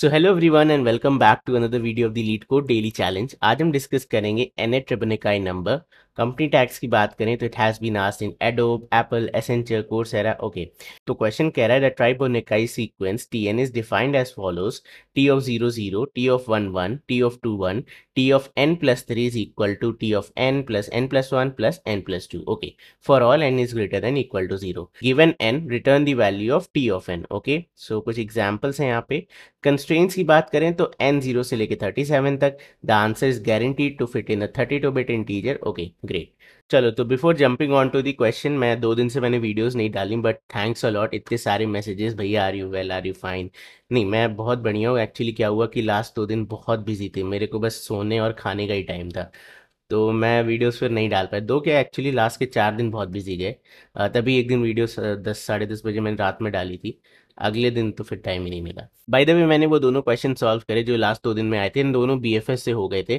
so hello everyone and welcome back to another video of the LeetCode daily challenge आज हम discuss करेंगे N a tribonacci number company tags की बात करें तो it has been asked in Adobe Apple Accenture course Coursera okay तो question कह रहा है the tribonacci sequence T N is defined as follows T of zero zero T of one one T of two one T of N plus three is equal to T of N plus N plus one plus N plus two okay for all N is greater than equal to zero given N return the value of T of N okay so कुछ examples हैं यहाँ पे constraints की बात करें तो N zero से लेके थर्टी सेवन तक the answer is guaranteed to fit in thirty two bit integer okay great चलो तो before jumping on to the question मैं दो दिन से मैंने वीडियोस नहीं डाली बट थैंक्स अलॉट इतने सारे मैसेजेस भैया are you well are you fine नहीं मैं बहुत बढ़िया हूँ एक्चुअली क्या हुआ कि लास्ट दो दिन बहुत बिजी थे मेरे को बस सोने और खाने का ही टाइम था तो मैं वीडियोस फिर नहीं डाल पाया दो क्या एक्चुअली लास्ट के चार दिन बहुत बिजी गए तभी एक दिन वीडियोस दस साढ़े दस बजे मैंने रात में डाली थी अगले दिन तो फिर टाइम ही नहीं मिला बाय द वे मैंने वो दोनों क्वेश्चन सॉल्व करे जो लास्ट दो दिन में आए थे इन दोनों बी से हो गए थे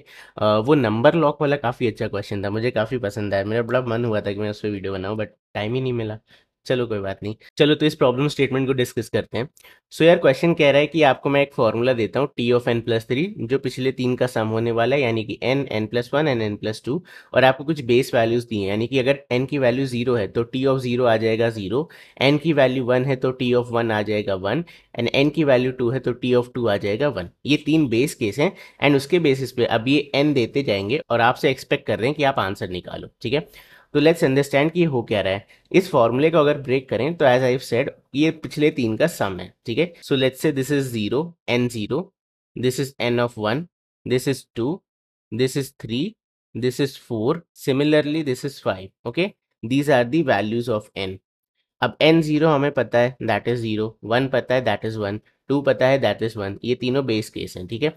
वो नंबर लॉक वाला काफ़ी अच्छा क्वेश्चन था मुझे काफ़ी पसंद आया मेरा बड़ा मन हुआ था कि मैं उस पर वीडियो बनाऊँ बट टाइम ही नहीं मिला चलो कोई बात नहीं चलो तो इस प्रॉब्लम स्टेटमेंट को डिस्कस करते हैं सो so यार क्वेश्चन कह रहा है कि आपको मैं एक फॉर्मूला देता हूँ T of N plus three जो पिछले तीन का सम होने वाला है यानी कि N N plus one N N plus two और आपको कुछ बेस वैल्यूज दी हैं यानी कि अगर एन की वैल्यू जीरो है तो टी ऑफ जीरो आ जाएगा जीरो एन की वैल्यू वन है तो टी ऑफ वन आ जाएगा वन एंड एन की वैल्यू टू है तो टी ऑफ टू आ जाएगा वन ये तीन बेस केस हैं एंड उसके बेसिस पे अब ये एन देते जाएंगे और आपसे एक्सपेक्ट कर रहे हैं कि आप आंसर निकालो ठीक है तो लेट्स अंडरस्टैंड कि हो क्या रहा है इस फॉर्मूले को अगर ब्रेक करें तो एज आई सेड ये पिछले तीन का सम है ठीक है so let's say this is zero N zero this is N of one this is two this is three this is four similarly this is five okay these are values of N अब N zero हमें पता है that is zero one पता है that is one two पता है that is one ये तीनों बेस केस हैं ठीक है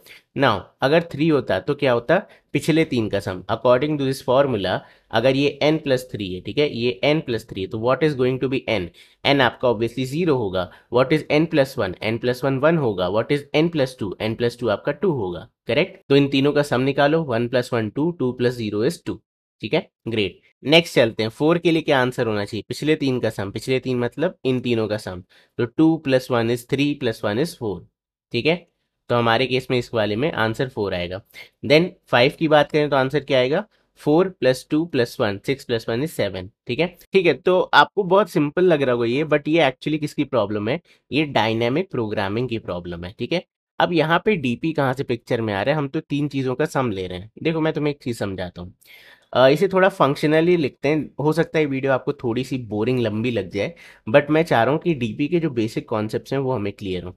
नाउ अगर थ्री होता तो क्या होता पिछले तीन का sum according to this formula अगर ये एन प्लस थ्री है ठीक है ये एन प्लस थ्री है तो what is going to be N N आपका ऑब्वियसली जीरो होगा what is N plus one N plus one one होगा what is N plus two N plus two आपका टू होगा करेक्ट तो इन तीनों का सम निकालो one plus one two two plus zero is two ठीक है ग्रेट नेक्स्ट चलते हैं फोर के लिए क्या आंसर होना चाहिए पिछले तीन का सम पिछले तीन मतलब इन तीनों का सम तो two plus one is three plus one is four ठीक है तो हमारे केस में इस वाले में आंसर फोर आएगा देन फाइव की बात करें तो आंसर क्या आएगा four plus two plus one six plus one is seven ठीक है ठीक है तो आपको बहुत सिंपल लग रहा होगा ये बट ये एक्चुअली किसकी प्रॉब्लम है ये डायनेमिक प्रोग्रामिंग की प्रॉब्लम है ठीक है अब यहाँ पे डीपी कहाँ से पिक्चर में आ रहा है हम तो तीन चीज़ों का सम ले रहे हैं देखो मैं तुम्हें एक चीज़ समझाता हूँ इसे थोड़ा फंक्शनली लिखते हैं हो सकता है वीडियो आपको थोड़ी सी बोरिंग लंबी लग जाए बट मैं चाह रहा हूँ कि डी के जो बेसिक कॉन्सेप्ट हैं वो हमें क्लियर हों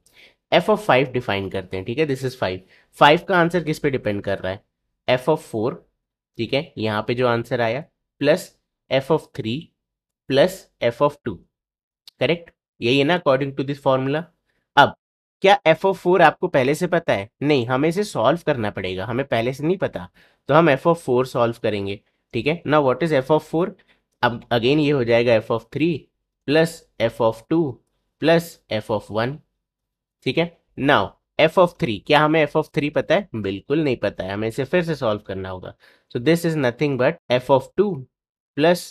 एफ ऑफ फाइव डिफाइन करते हैं ठीक है दिस इज फाइव फाइव का आंसर किस पे डिपेंड कर रहा है एफ ऑफ फोर ठीक है यहाँ पे जो आंसर आया plus F of three plus F of two correct यही है ना अकॉर्डिंग टू दिस फॉर्मूला अब क्या एफ ऑफ फोर आपको पहले से पता है नहीं हमें इसे सॉल्व करना पड़ेगा हमें पहले से नहीं पता तो हम एफ ऑफ फोर सॉल्व करेंगे ठीक है ना what is F of four अब अगेन ये हो जाएगा F of three plus F of two plus F of one ठीक है नाउ एफ ऑफ थ्री क्या हमें एफ ऑफ थ्री पता है बिल्कुल नहीं पता है हमें इसे फिर से सॉल्व करना होगा so this is nothing but F of two plus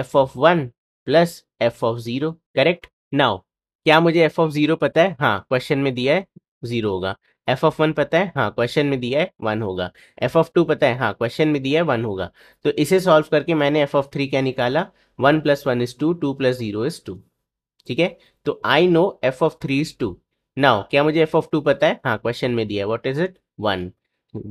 F of one plus F of zero correct now क्या मुझे एफ ऑफ जीरो पता है हाँ क्वेश्चन में दिया है जीरो होगा एफ ऑफ वन पता है हाँ क्वेश्चन में दिया है वन होगा एफ ऑफ टू पता है हाँ क्वेश्चन में दिया है वन होगा तो इसे सॉल्व करके मैंने एफ ऑफ थ्री क्या निकाला one plus one is two two plus zero is two ठीक है तो I know F of three is two now क्या मुझे एफ ऑफ टू पता है हाँ क्वेश्चन में दिया है what is it one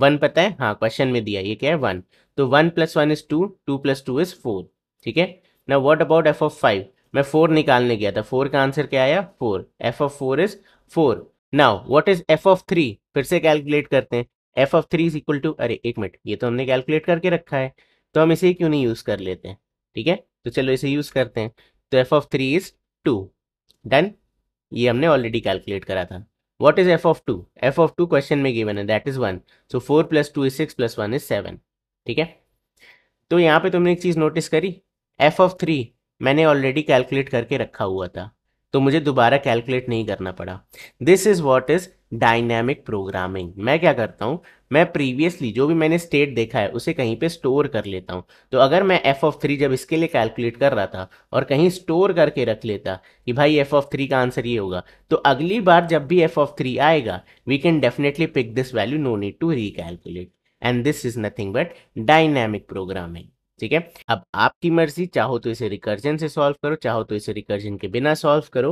one पता है हाँ क्वेश्चन में दिया ये क्या है वन तो one plus one is two two plus two is four ठीक है ना what about F of five मैं फोर निकालने गया था फोर का आंसर क्या आया four F of four is four now what is F of three फिर से कैलकुलेट करते हैं F of three is equal to अरे एक मिनट ये तो हमने कैलकुलेट करके रखा है तो हम इसे क्यों नहीं यूज कर लेते हैं ठीक है तो चलो इसे यूज करते हैं तो F of three is two done ये हमने ऑलरेडी कैलकुलेट करा था what is F of two F of two question में गिवन है that is one so four plus two is six plus one is seven ठीक है तो यहाँ पे तुमने एक चीज नोटिस करी एफ ऑफ थ्री मैंने ऑलरेडी कैलकुलेट करके रखा हुआ था तो मुझे दोबारा कैलकुलेट नहीं करना पड़ा this is what is dynamic programming मैं क्या करता हूँ मैं प्रीवियसली जो भी मैंने स्टेट देखा है उसे कहीं पे स्टोर कर लेता हूँ तो अगर मैं एफ ऑफ थ्री जब इसके लिए कैलकुलेट कर रहा था और कहीं स्टोर करके रख लेता कि भाई एफ ऑफ थ्री का आंसर ये होगा तो अगली बार जब भी एफ ऑफ थ्री आएगा we can definitely pick this value no need to recalculate and this is nothing but dynamic programming ठीक है अब आपकी मर्जी चाहो तो इसे रिकर्जन से सॉल्व करो चाहो तो इसे रिकर्जन के बिना सॉल्व करो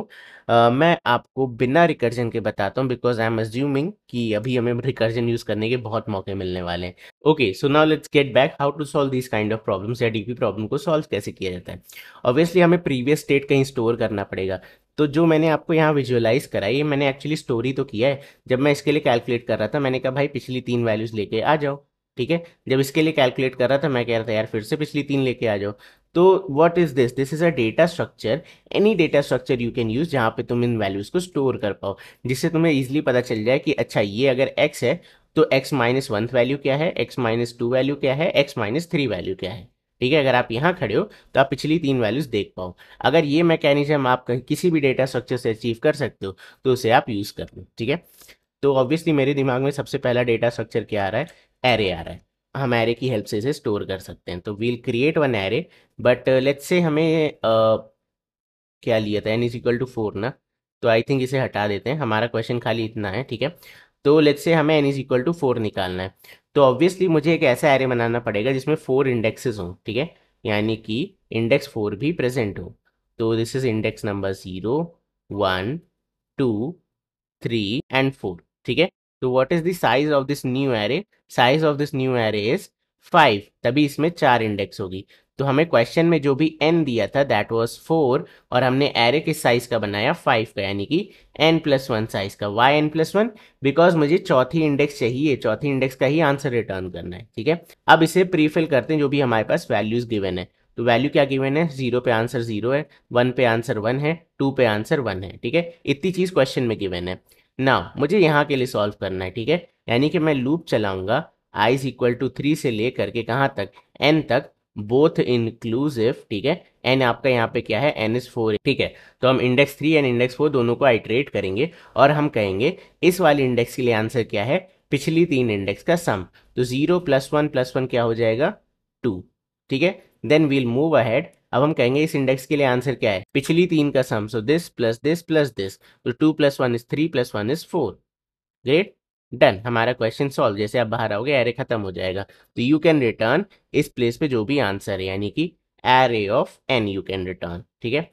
आ, मैं आपको बिना रिकर्जन के बताता हूँ बिकॉज आई एम अज्यूमिंग कि अभी हमें रिकर्जन यूज करने के बहुत मौके मिलने वाले हैं okay so now let's get back how to solve this kind of problem या डीपी प्रॉब्लम को सॉल्व कैसे किया जाता है ऑब्वियसली हमें प्रीवियस स्टेट कहीं स्टोर करना पड़ेगा तो जो मैंने आपको यहाँ विजुअलाइज कराई ये मैंने एक्चुअली स्टोरी तो किया है जब मैं इसके लिए कैलकुलेट कर रहा था मैंने कहा भाई पिछली तीन वैल्यूज लेके आ जाओ ठीक है जब इसके लिए कैलकुलेट कर रहा था मैं कह रहा था यार फिर से पिछली तीन लेके आ जाओ तो what is this this is a data structure any data structure you can use जहां पे तुम इन वैल्यूज को स्टोर कर पाओ जिससे तुम्हें इजिली पता चल जाए कि अच्छा ये अगर एक्स है तो एक्स माइनस वन वैल्यू क्या है एक्स माइनस टू वैल्यू क्या है एक्स माइनस थ्री वैल्यू क्या है ठीक है अगर आप यहाँ खड़े हो तो आप पिछली तीन वैल्यूज देख पाओ अगर ये मैकेनिज्म आप किसी भी डेटा स्ट्रक्चर से अचीव कर सकते हो तो उसे आप यूज़ कर लो ठीक है तो ऑब्वियसली मेरे दिमाग में सबसे पहला डेटा स्ट्रक्चर क्या आ रहा है एरे आ रहा है हम एरे की हेल्प से इसे स्टोर कर सकते हैं तो we'll create one array but let's say हमें uh, क्या लिया था N is equal to four ना तो आई थिंक इसे हटा देते हैं हमारा क्वेश्चन खाली इतना है ठीक है तो लेट्स से हमें N is equal to four निकालना है तो ऑब्वियसली मुझे एक ऐसा एरे बनाना पड़ेगा जिसमें फोर इंडेक्सेस हों ठीक है यानी कि इंडेक्स फोर भी प्रेजेंट हो तो this is index number zero one two three and four ठीक है तो what is the size of this new array size of this new array is five तभी इसमें चार इंडेक्स होगी तो हमें क्वेश्चन में जो भी एन दिया था दैट वॉज फोर और हमने एरे किस साइज का बनाया फाइव का यानी कि एन प्लस वन साइज का why N plus one because मुझे चौथी इंडेक्स चाहिए चौथी इंडेक्स का ही आंसर रिटर्न करना है ठीक है अब इसे प्रीफिल करते हैं जो भी हमारे पास वैल्यूज गिवन है तो वैल्यू क्या गिवन है जीरो पे आंसर जीरो है वन पे आंसर वन है टू पे आंसर वन है ठीक है इतनी चीज क्वेश्चन में गिवन है ना मुझे यहाँ के लिए सॉल्व करना है ठीक है यानी कि मैं लूप चलाऊंगा I is equal to three से ले करके कहाँ तक एन तक बोथ इंक्लूसिव ठीक है एन आपका यहाँ पे क्या है एन इज फोर ठीक है तो हम index three and index four दोनों को आइट्रेट करेंगे और हम कहेंगे इस वाले इंडेक्स के लिए आंसर क्या है पिछली तीन इंडेक्स का सम तो zero plus one plus one क्या हो जाएगा टू ठीक है देन वील मूव अहेड अब हम कहेंगे इस इंडेक्स के लिए आंसर क्या है पिछली तीन का sum so this plus this plus this तो two plus one is three plus one is four great done हमारा क्वेश्चन सॉल्व जैसे आप बाहर आओगे एरे खत्म हो जाएगा तो यू कैन रिटर्न इस प्लेस पे जो भी आंसर है यानी कि array of N you can return ठीक है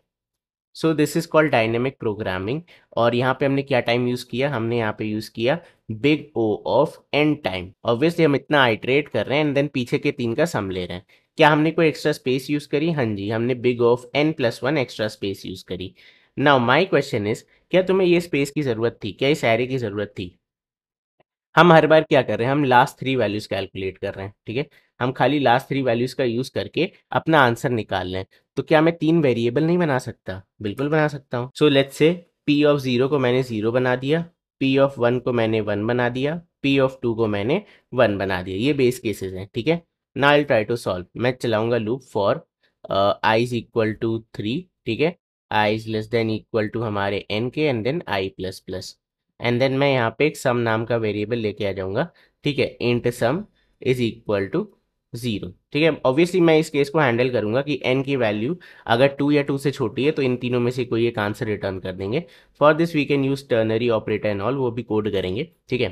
so this is called dynamic programming और यहाँ पे हमने क्या टाइम यूज किया हमने यहाँ पे यूज किया big O of N time obviously हम इतना आइट्रेट कर रहे हैं एंड देन पीछे के तीन का सम ले रहे हैं क्या हमने कोई एक्स्ट्रा स्पेस यूज करी हाँ जी हमने big of N plus one extra space use करी नाउ माई क्वेश्चन इज क्या तुम्हें ये स्पेस की जरूरत थी क्या इस एरे की जरूरत थी हम हर बार क्या कर रहे हैं हम लास्ट थ्री वैल्यूज कैलकुलेट कर रहे हैं ठीक है हम खाली लास्ट थ्री वैल्यूज का यूज करके अपना आंसर निकाल लें तो क्या मैं तीन वेरिएबल नहीं बना सकता बिल्कुल बना सकता हूँ so let say P of zero को मैंने जीरो बना दिया पी ऑफ वन को मैंने वन बना दिया पी ऑफ टू को मैंने वन बना दिया ये बेस केसेस हैं ठीक है ना आई ट्राई टू सॉल्व मैं चलाऊंगा loop for I is equal to three ठीक है I is less than equal to हमारे एन के and then I plus plus and then मैं यहाँ पे एक सम नाम का वेरिएबल लेके आ जाऊंगा ठीक है int sum is equal to zero ठीक है ऑब्वियसली मैं इस केस को हैंडल करूंगा कि एन की वैल्यू अगर टू या टू से छोटी है तो इन तीनों में से कोई एक आंसर रिटर्न कर देंगे for this we can use ternary operator and all वो भी कोड करेंगे ठीक है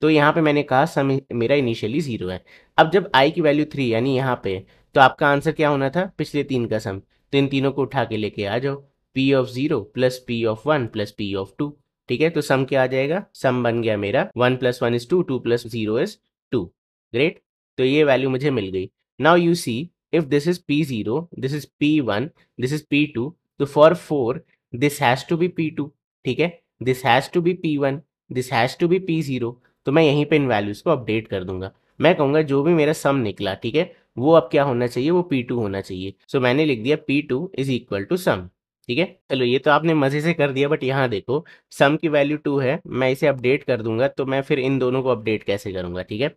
तो यहाँ पे मैंने कहा सम मेरा इनिशियली जीरो है अब जब आई की वैल्यू थ्री यानी यहाँ पे तो आपका आंसर क्या होना था पिछले तीन का सम तो इन तीनों को उठा के लेके आ जाओ P of zero plus P of one plus P of two ठीक है तो सम क्या आ जाएगा सम बन गया मेरा one plus one is two two plus zero is two great तो ये वैल्यू मुझे मिल गई now you see if this is P zero this is P one this is P two तो for four this has to be P two ठीक है this has to be P one this has to be P zero तो मैं यहीं पे इन values को update कर दूंगा मैं कहूंगा जो भी मेरा सम निकला ठीक है वो अब क्या होना चाहिए वो पी टू होना चाहिए सो so, मैंने लिख दिया P two is equal to sum ठीक है चलो ये तो आपने मजे से कर दिया बट यहाँ देखो सम की वैल्यू टू है मैं इसे अपडेट कर दूंगा तो मैं फिर इन दोनों को अपडेट कैसे करूंगा ठीक है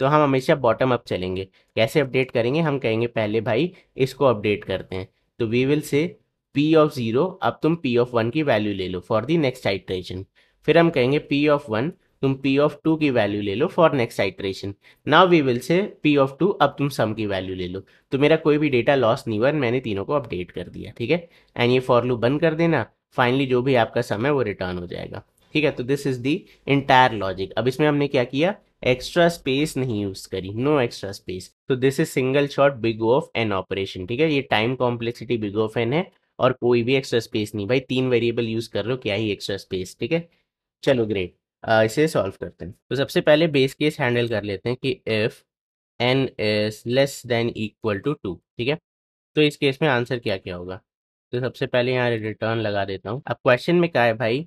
तो हम हमेशा बॉटम अप चलेंगे कैसे अपडेट करेंगे हम कहेंगे पहले भाई इसको अपडेट करते हैं तो we will say P of zero अब तुम पी ऑफ वन की वैल्यू ले लो फॉर दी नेक्स्ट आइट्रेशन फिर हम कहेंगे पी ऑफ वन तुम पी ऑफ टू की वैल्यू ले लो for next iteration now we will say P of two अब तुम सम की वैल्यू ले लो तो मेरा कोई भी डेटा लॉस नहीं हुआ मैंने तीनों को अपडेट कर दिया ठीक है एंड ये फॉर लू बंद कर देना फाइनली जो भी आपका सम है वो रिटर्न हो जाएगा ठीक है तो this is the entire logic अब इसमें हमने क्या किया एक्स्ट्रा स्पेस नहीं यूज करी नो एक्स्ट्रा स्पेस तो this is single shot big of N operation ठीक है ये time complexity big of N है और कोई भी एक्स्ट्रा स्पेस नहीं भाई तीन वेरिएबल यूज कर रहे हो क्या ही एक्स्ट्रा स्पेस ठीक है चलो ग्रेट आ, uh, इसे सॉल्व करते हैं तो सबसे पहले बेस केस हैंडल कर लेते हैं कि if N is less than equal to two ठीक है तो इस केस में आंसर क्या क्या होगा तो सबसे पहले यहाँ रिटर्न लगा देता हूँ अब क्वेश्चन में क्या है भाई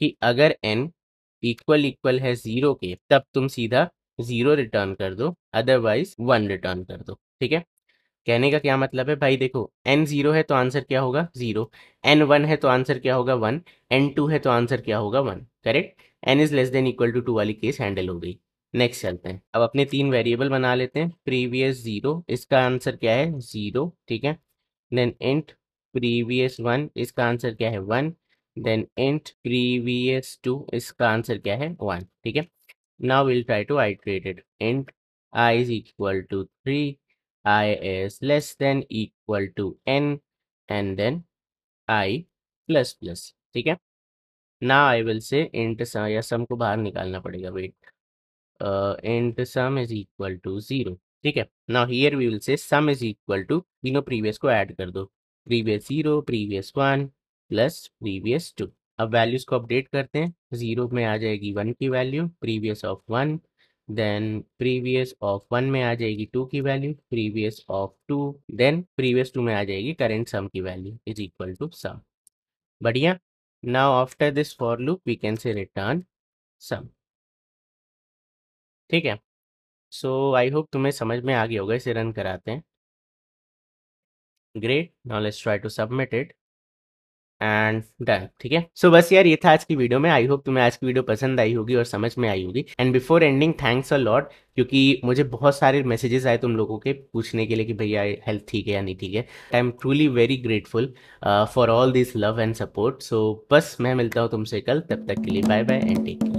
कि अगर एन इक्वल इक्वल है जीरो के तब तुम सीधा जीरो रिटर्न कर दो अदरवाइज वन रिटर्न कर दो ठीक है कहने का क्या मतलब है भाई देखो एन जीरो है तो आंसर क्या होगा जीरो एन वन है तो आंसर क्या होगा वन एन टू है तो आंसर क्या होगा one correct N is less than equal to two वाली केस हैंडल हो गई नेक्स्ट चलते हैं अब अपने तीन वेरिएबल बना लेते हैं प्रीवियस जीरो इसका आंसर क्या है जीरो ठीक है देन इंट प्रीवियस वन इसका आंसर क्या है one then int previous two इसका आंसर क्या है वन ठीक है now will try to iterate it int I is equal to three I is less than equal to N and then I plus plus ठीक है ना I will say int सम या सम को बाहर निकालना पड़ेगा wait int sum is equal to zero ठीक है ना here we will say sum is equal to तीनों प्रीवियस को ऐड कर दो previous zero previous one plus previous two अब वैल्यूज को अपडेट करते हैं जीरो में आ जाएगी वन की value previous of one then previous of one में आ जाएगी टू की value previous of two then previous two में आ जाएगी करेंट सम की value is equal to sum बढ़िया now after this for loop we can say return sum ठीक है सो आई होप तुम्हें समझ में आ गया होगा इसे रन कराते हैं great knowledge try to submit it and done ठीक है सो बस यार ये था आज की वीडियो में आई होप तुम्हें आज की वीडियो पसंद आई होगी और समझ में आई होगी and before ending thanks a lot क्योंकि मुझे बहुत सारे मैसेजेस आए तुम लोगों के पूछने के लिए कि भैया हेल्थ ठीक है या नहीं ठीक है I am truly very grateful for all this love and support so बस मैं मिलता हूँ तुमसे कल तब तक के लिए bye bye and take care